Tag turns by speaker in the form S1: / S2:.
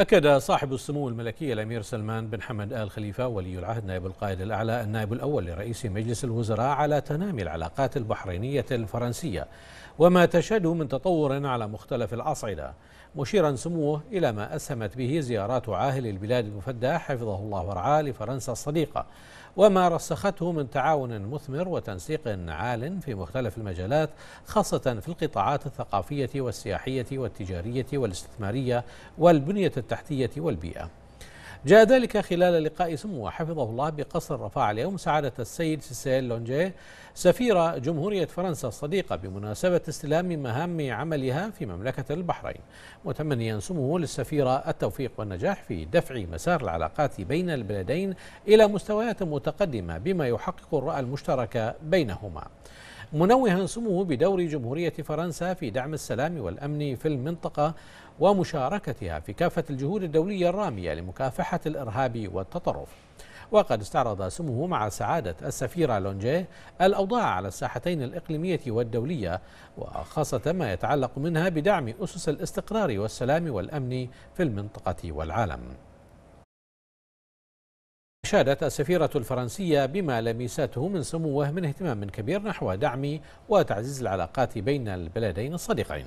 S1: أكد صاحب السمو الملكي الأمير سلمان بن حمد آل خليفة ولي العهد نائب القائد الأعلى النائب الأول لرئيس مجلس الوزراء على تنامي العلاقات البحرينية الفرنسية وما تشهد من تطور على مختلف الأصعدة مشيرا سموه إلى ما أسهمت به زيارات عاهل البلاد المفدى حفظه الله ورعاه لفرنسا الصديقة وما رسخته من تعاون مثمر وتنسيق عال في مختلف المجالات خاصة في القطاعات الثقافية والسياحية والتجارية والاستثمارية والبنية التحتية والبيئة جاء ذلك خلال لقاء سمو حفظه الله بقصر رفاع اليوم سعادة السيد سيسيل لونجي سفيرة جمهورية فرنسا الصديقة بمناسبة استلام مهام عملها في مملكة البحرين متمنيا سموه للسفيرة التوفيق والنجاح في دفع مسار العلاقات بين البلدين إلى مستويات متقدمة بما يحقق الرأى المشتركة بينهما منوها سموه بدور جمهورية فرنسا في دعم السلام والأمن في المنطقة ومشاركتها في كافة الجهود الدولية الرامية لمكافحة الإرهاب والتطرف وقد استعرض سموه مع سعادة السفيرة لونجيه الأوضاع على الساحتين الإقليمية والدولية وخاصة ما يتعلق منها بدعم أسس الاستقرار والسلام والأمن في المنطقة والعالم أشادت السفيرة الفرنسية بما لمساته من سموه من اهتمام كبير نحو دعم وتعزيز العلاقات بين البلدين الصديقين